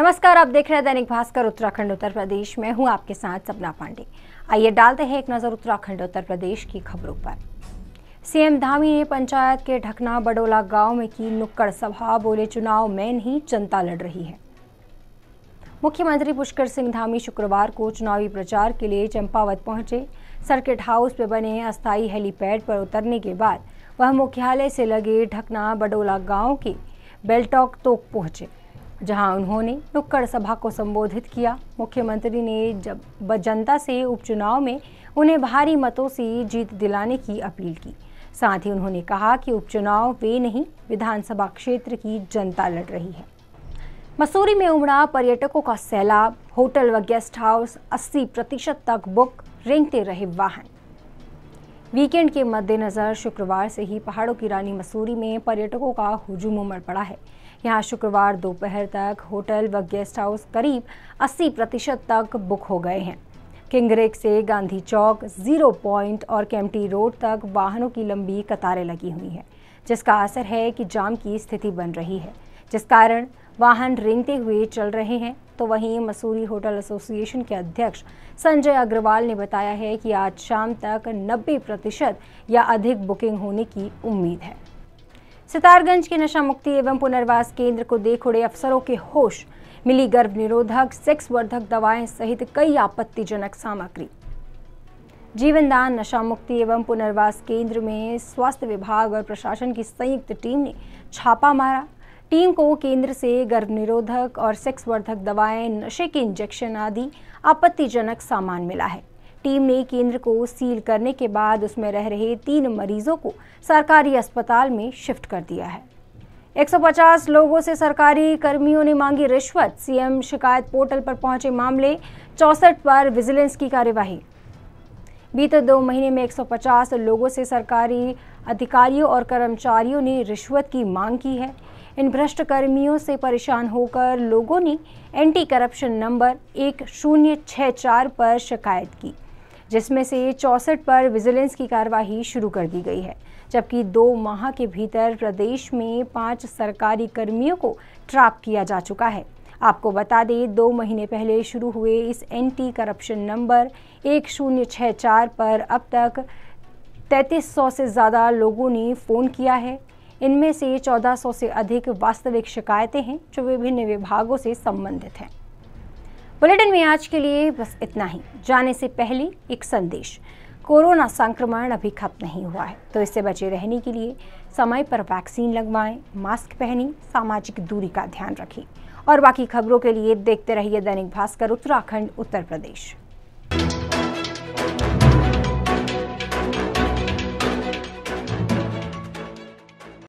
नमस्कार आप देख रहे हैं दैनिक भास्कर उत्तराखंड उत्तर प्रदेश में हूं आपके साथ सपना पांडे आइए डालते हैं एक नज़र उत्तराखंड उत्तर प्रदेश की खबरों पर सीएम धामी ने पंचायत के ढकना बडोला गांव में की नुक्कड़ सभा बोले चुनाव में नहीं जनता लड़ रही है मुख्यमंत्री पुष्कर सिंह धामी शुक्रवार को चुनावी प्रचार के लिए चंपावत पहुंचे सर्किट हाउस पर बने अस्थायी हेलीपैड पर उतरने के बाद वह मुख्यालय से लगे ढकना बडोला गांव के बेलटॉक तोक पहुंचे जहां उन्होंने नुक्कड़ सभा को संबोधित किया मुख्यमंत्री ने जब जनता से उपचुनाव में उन्हें भारी मतों से जीत दिलाने की अपील की साथ ही उन्होंने कहा कि उपचुनाव वे नहीं विधानसभा क्षेत्र की जनता लड़ रही है मसूरी में उमड़ा पर्यटकों का सैलाब होटल व गेस्ट हाउस 80 प्रतिशत तक बुक रेंगते रहे वाहन वीकेंड के मद्देनज़र शुक्रवार से ही पहाड़ों की रानी मसूरी में पर्यटकों का हुजूम उमड़ पड़ा है यहाँ शुक्रवार दोपहर तक होटल व गेस्ट हाउस करीब 80 प्रतिशत तक बुक हो गए हैं किंगरेक से गांधी चौक जीरो पॉइंट और कैम्टी रोड तक वाहनों की लंबी कतारें लगी हुई हैं जिसका असर है कि जाम की स्थिति बन रही है जिस कारण वाहन रेंगते हुए चल रहे हैं तो वहीं मसूरी होटल एसोसिएशन के अध्यक्ष संजय अग्रवाल ने बताया है कि आज शाम तक 90 प्रतिशत या अधिक बुकिंग होने की उम्मीद है सितारगंज के नशा मुक्ति एवं पुनर्वास केंद्र को देख उड़े अफसरों के होश मिली गर्भ निरोधक सेक्स वर्धक दवाएं सहित कई आपत्तिजनक सामग्री जीवनदान नशा मुक्ति एवं पुनर्वास केंद्र में स्वास्थ्य विभाग और प्रशासन की संयुक्त टीम ने छापा मारा टीम को केंद्र से गर्भ निरोधक और सेक्स वर्धक दवाएं नशे के इंजेक्शन आदि आपत्तिजनक सामान मिला है टीम ने केंद्र को सील करने के बाद उसमें रह रहे तीन मरीजों को सरकारी अस्पताल में शिफ्ट कर दिया है 150 लोगों से सरकारी कर्मियों ने मांगी रिश्वत सीएम शिकायत पोर्टल पर पहुंचे मामले चौसठ पर विजिलेंस की कार्यवाही बीते दो महीने में 150 लोगों से सरकारी अधिकारियों और कर्मचारियों ने रिश्वत की मांग की है इन भ्रष्ट कर्मियों से परेशान होकर लोगों ने एंटी करप्शन नंबर एक शून्य छः चार पर शिकायत की जिसमें से चौंसठ पर विजिलेंस की कार्यवाही शुरू कर दी गई है जबकि दो माह के भीतर प्रदेश में पाँच सरकारी कर्मियों को ट्रैप किया जा चुका है आपको बता दें दो महीने पहले शुरू हुए इस एंटी करप्शन नंबर एक शून्य छः चार पर अब तक तैंतीस सौ से ज़्यादा लोगों ने फ़ोन किया है इनमें से चौदह सौ से अधिक वास्तविक शिकायतें हैं जो विभिन्न विभागों से संबंधित हैं बुलेटिन में आज के लिए बस इतना ही जाने से पहले एक संदेश कोरोना संक्रमण अभी खत्म नहीं हुआ है तो इससे बचे रहने के लिए समय पर वैक्सीन लगवाएं मास्क पहनें सामाजिक दूरी का ध्यान रखें और बाकी खबरों के लिए देखते रहिए दैनिक भास्कर उत्तराखंड उत्तर प्रदेश